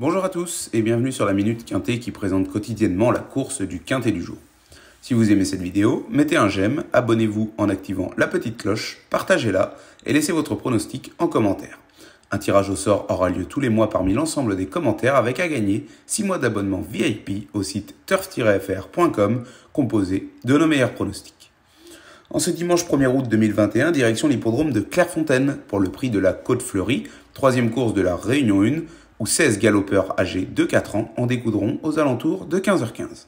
Bonjour à tous et bienvenue sur la Minute Quintée qui présente quotidiennement la course du Quintet du jour. Si vous aimez cette vidéo, mettez un j'aime, abonnez-vous en activant la petite cloche, partagez-la et laissez votre pronostic en commentaire. Un tirage au sort aura lieu tous les mois parmi l'ensemble des commentaires avec à gagner 6 mois d'abonnement VIP au site turf-fr.com composé de nos meilleurs pronostics. En ce dimanche 1er août 2021, direction l'hippodrome de Clairefontaine pour le prix de la Côte Fleurie, troisième course de la Réunion 1, où 16 galopeurs âgés de 4 ans en découdront aux alentours de 15h15.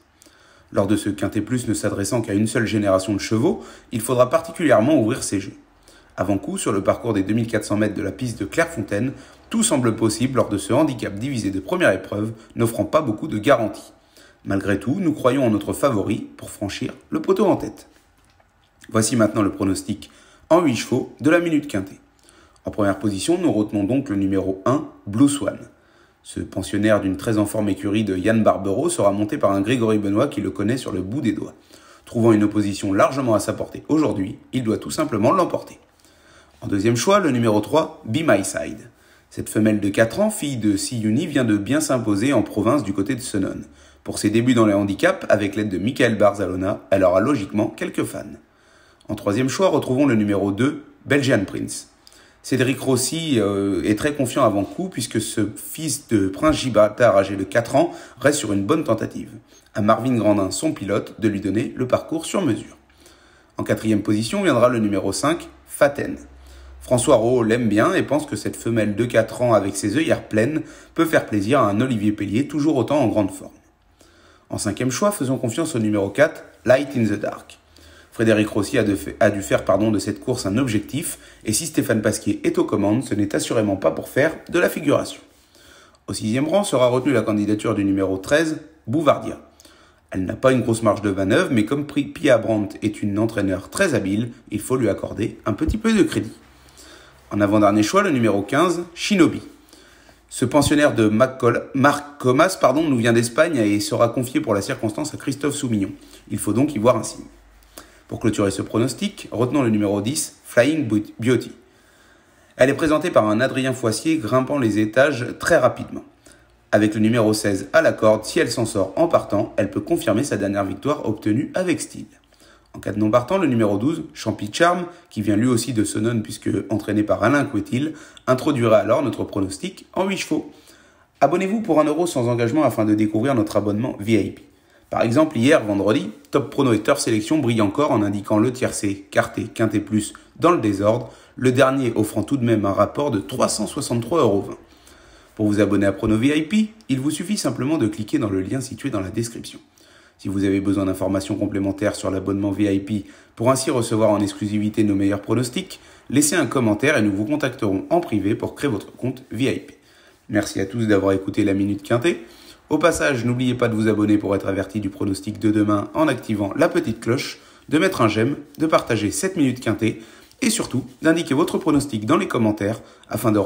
Lors de ce quintet plus ne s'adressant qu'à une seule génération de chevaux, il faudra particulièrement ouvrir ses jeux. Avant coup, sur le parcours des 2400 mètres de la piste de Clairefontaine, tout semble possible lors de ce handicap divisé de première épreuve, n'offrant pas beaucoup de garanties. Malgré tout, nous croyons en notre favori pour franchir le poteau en tête. Voici maintenant le pronostic en 8 chevaux de la minute quintée. En première position, nous retenons donc le numéro 1, Blue Swan. Ce pensionnaire d'une très en forme écurie de Yann Barbero sera monté par un Grégory Benoît qui le connaît sur le bout des doigts. Trouvant une opposition largement à sa portée aujourd'hui, il doit tout simplement l'emporter. En deuxième choix, le numéro 3, Be My Side. Cette femelle de 4 ans, fille de Siyuni, vient de bien s'imposer en province du côté de Sonon. Pour ses débuts dans les handicaps, avec l'aide de Michael Barzalona, elle aura logiquement quelques fans. En troisième choix, retrouvons le numéro 2, Belgian Prince. Cédric Rossi euh, est très confiant avant coup puisque ce fils de Prince Gibraltar âgé de 4 ans reste sur une bonne tentative. À Marvin Grandin, son pilote, de lui donner le parcours sur mesure. En quatrième position viendra le numéro 5, Faten. François Rowe l'aime bien et pense que cette femelle de 4 ans avec ses œillères pleines peut faire plaisir à un Olivier Pellier toujours autant en grande forme. En cinquième choix, faisons confiance au numéro 4, Light in the Dark. Frédéric Rossi a, dû faire pardon, de cette course un objectif, et si Stéphane Pasquier est aux commandes, ce n'est assurément pas pour faire de la figuration. Au sixième rang sera retenue la candidature du numéro 13, Bouvardia. Elle n'a pas une grosse marge de manœuvre, mais comme Pia Brandt est une entraîneur très habile, il faut lui accorder un petit peu de crédit. En avant-dernier choix, le numéro 15, Shinobi. Ce pensionnaire de Marc Comas pardon, nous vient d'Espagne et sera confié pour la circonstance à Christophe Soumignon. Il faut donc y voir un signe. Pour clôturer ce pronostic, retenons le numéro 10, Flying Beauty. Elle est présentée par un Adrien Foissier grimpant les étages très rapidement. Avec le numéro 16 à la corde, si elle s'en sort en partant, elle peut confirmer sa dernière victoire obtenue avec style. En cas de non partant, le numéro 12, Champi Charm, qui vient lui aussi de Sonone puisque entraîné par Alain Couetil, introduira alors notre pronostic en 8 chevaux. Abonnez-vous pour 1€ sans engagement afin de découvrir notre abonnement VIP. Par exemple, hier vendredi, Top Prono et Sélection brillent encore en indiquant le tiercé, quarté, quinté plus dans le désordre, le dernier offrant tout de même un rapport de 363,20€. Pour vous abonner à Prono VIP, il vous suffit simplement de cliquer dans le lien situé dans la description. Si vous avez besoin d'informations complémentaires sur l'abonnement VIP pour ainsi recevoir en exclusivité nos meilleurs pronostics, laissez un commentaire et nous vous contacterons en privé pour créer votre compte VIP. Merci à tous d'avoir écouté la Minute Quintée. Au passage, n'oubliez pas de vous abonner pour être averti du pronostic de demain en activant la petite cloche, de mettre un j'aime, de partager 7 minutes quintée et surtout d'indiquer votre pronostic dans les commentaires afin de